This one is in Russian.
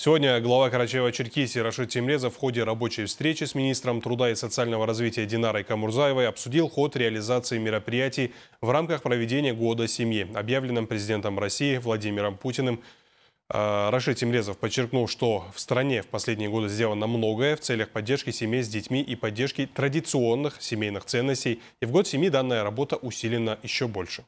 Сегодня глава Карачаева-Черкесии Рашид Тимлезов в ходе рабочей встречи с министром труда и социального развития Динарой Камурзаевой обсудил ход реализации мероприятий в рамках проведения Года семьи, объявленным президентом России Владимиром Путиным. А, Рашид Тимлезов подчеркнул, что в стране в последние годы сделано многое в целях поддержки семей с детьми и поддержки традиционных семейных ценностей. И в Год семьи данная работа усилена еще больше.